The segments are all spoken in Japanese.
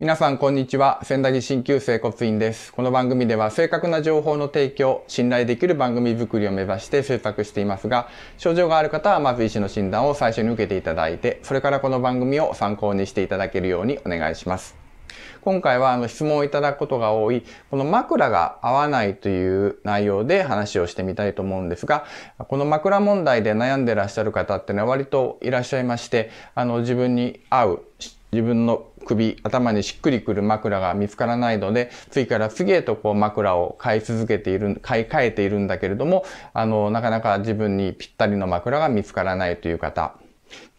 皆さん、こんにちは。仙台木鍼灸整骨院です。この番組では、正確な情報の提供、信頼できる番組作りを目指して制作していますが、症状がある方は、まず医師の診断を最初に受けていただいて、それからこの番組を参考にしていただけるようにお願いします。今回は、あの、質問をいただくことが多い、この枕が合わないという内容で話をしてみたいと思うんですが、この枕問題で悩んでらっしゃる方ってのは割といらっしゃいまして、あの、自分に合う、自分の首、頭にしっくりくる枕が見つからないので、次から次へとこう枕を買い続けている、買い替えているんだけれども、あの、なかなか自分にぴったりの枕が見つからないという方。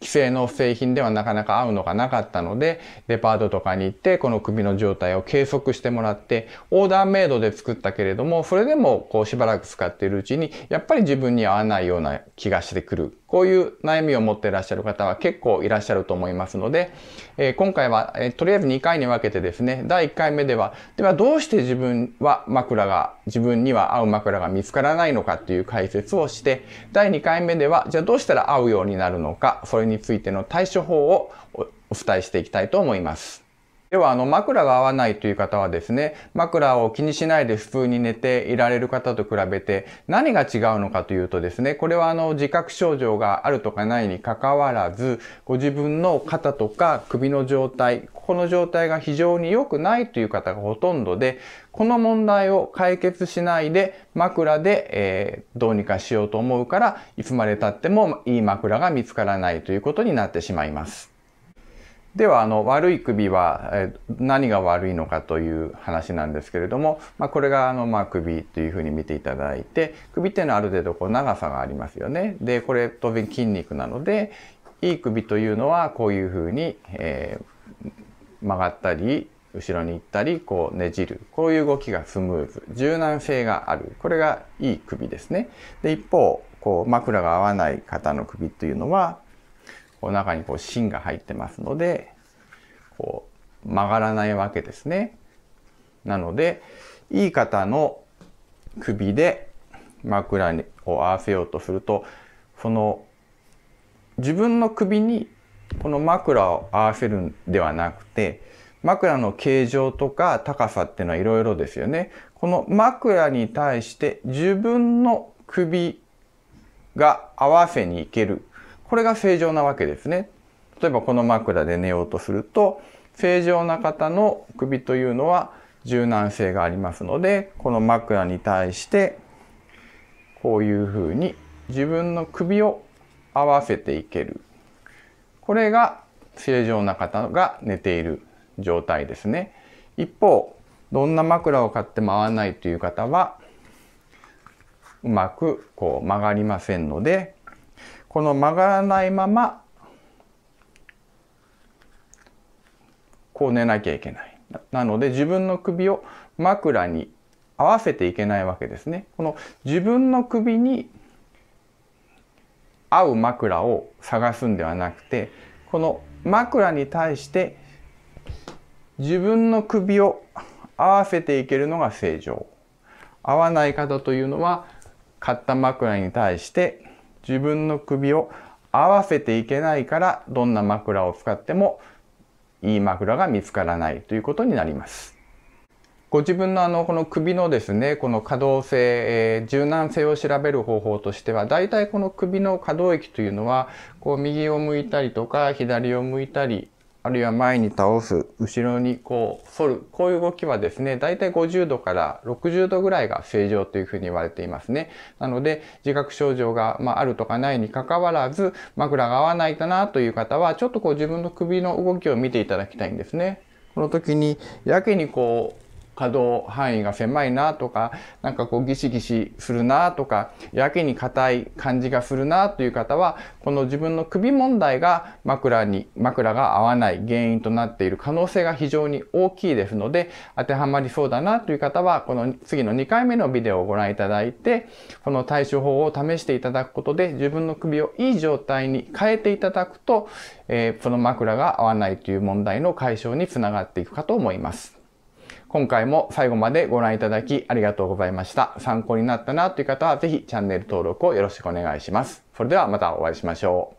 既製の製品ではなかなか合うのがなかったので、デパートとかに行ってこの首の状態を計測してもらって、オーダーメイドで作ったけれども、それでもこうしばらく使っているうちに、やっぱり自分に合わないような気がしてくる。こういう悩みを持っていらっしゃる方は結構いらっしゃると思いますので、えー、今回は、えー、とりあえず2回に分けてですね、第1回目では、ではどうして自分は枕が、自分には合う枕が見つからないのかっていう解説をして、第2回目では、じゃあどうしたら合うようになるのか、それについての対処法をお伝えしていきたいと思います。ではあの枕が合わないという方はですね枕を気にしないで普通に寝ていられる方と比べて何が違うのかというとですねこれはあの自覚症状があるとかないにかかわらずご自分の肩とか首の状態ここの状態が非常に良くないという方がほとんどでこの問題を解決しないで枕で、えー、どうにかしようと思うからいつまでたってもいい枕が見つからないということになってしまいます。ではあの悪い首は、何が悪いのかという話なんですけれども、まあ、これがあの、まあ、首というふうに見ていただいて首っていうのはある程度こう長さがありますよね。でこれ当然筋肉なのでいい首というのはこういうふうに、えー、曲がったり後ろに行ったりこうねじるこういう動きがスムーズ柔軟性があるこれがいい首ですね。で一方こう枕が合わない方の首というのはこう中にこう芯が入ってますので、こう曲がらないわけですね。なので、いい方の首で枕にを合わせようとすると、その自分の首にこの枕を合わせるんではなくて、枕の形状とか高さっていうのはいろいろですよね。この枕に対して自分の首が合わせにいけるこれが正常なわけですね。例えばこの枕で寝ようとすると、正常な方の首というのは柔軟性がありますので、この枕に対して、こういうふうに自分の首を合わせていける。これが正常な方が寝ている状態ですね。一方、どんな枕を買っても合わないという方は、うまくこう曲がりませんので、この曲がらないままこう寝なきゃいけないなので自分の首を枕に合わせていけないわけですねこの自分の首に合う枕を探すんではなくてこの枕に対して自分の首を合わせていけるのが正常合わない方というのは買った枕に対して自分の首を合わせていけないからどんな枕を使ってもいい枕が見つからないということになります。ご自分のあのこの首のですねこの可動性、えー、柔軟性を調べる方法としてはだいたいこの首の可動域というのはこう右を向いたりとか左を向いたりあるいは前に倒す、後ろにこう反る、こういう動きはですね、だいたい50度から60度ぐらいが正常というふうに言われていますね。なので、自覚症状が、まあ、あるとかないにかかわらず、枕が合わないかなという方は、ちょっとこう自分の首の動きを見ていただきたいんですね。この時に、やけにこう、可動範囲が狭いなとか、なんかこうギシギシするなとか、やけに硬い感じがするなという方は、この自分の首問題が枕に、枕が合わない原因となっている可能性が非常に大きいですので、当てはまりそうだなという方は、この次の2回目のビデオをご覧いただいて、この対処法を試していただくことで、自分の首をいい状態に変えていただくと、えー、その枕が合わないという問題の解消につながっていくかと思います。今回も最後までご覧いただきありがとうございました。参考になったなという方はぜひチャンネル登録をよろしくお願いします。それではまたお会いしましょう。